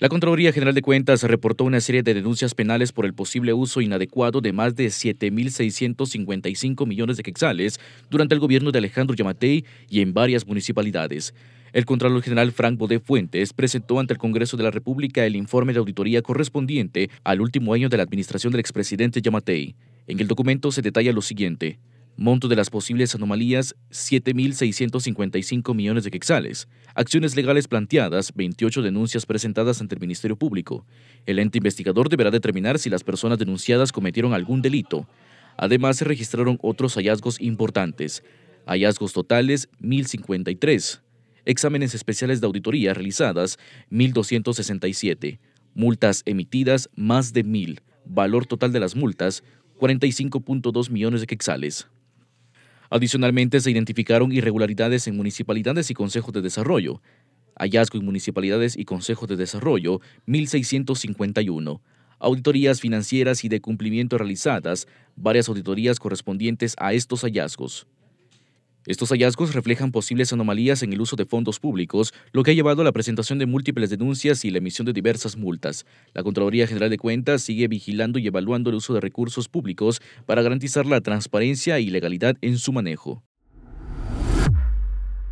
La Contraloría General de Cuentas reportó una serie de denuncias penales por el posible uso inadecuado de más de 7.655 millones de quetzales durante el gobierno de Alejandro Yamatei y en varias municipalidades. El Contralor General Frank Bodé Fuentes presentó ante el Congreso de la República el informe de auditoría correspondiente al último año de la administración del expresidente Yamatei. En el documento se detalla lo siguiente. Monto de las posibles anomalías, 7.655 millones de quexales, Acciones legales planteadas, 28 denuncias presentadas ante el Ministerio Público. El ente investigador deberá determinar si las personas denunciadas cometieron algún delito. Además, se registraron otros hallazgos importantes. Hallazgos totales, 1.053. Exámenes especiales de auditoría realizadas, 1.267. Multas emitidas, más de 1.000. Valor total de las multas, 45.2 millones de quexales. Adicionalmente, se identificaron irregularidades en municipalidades y consejos de desarrollo. Hallazgo en municipalidades y consejos de desarrollo, 1651 auditorías financieras y de cumplimiento realizadas, varias auditorías correspondientes a estos hallazgos. Estos hallazgos reflejan posibles anomalías en el uso de fondos públicos, lo que ha llevado a la presentación de múltiples denuncias y la emisión de diversas multas. La Contraloría General de Cuentas sigue vigilando y evaluando el uso de recursos públicos para garantizar la transparencia y legalidad en su manejo.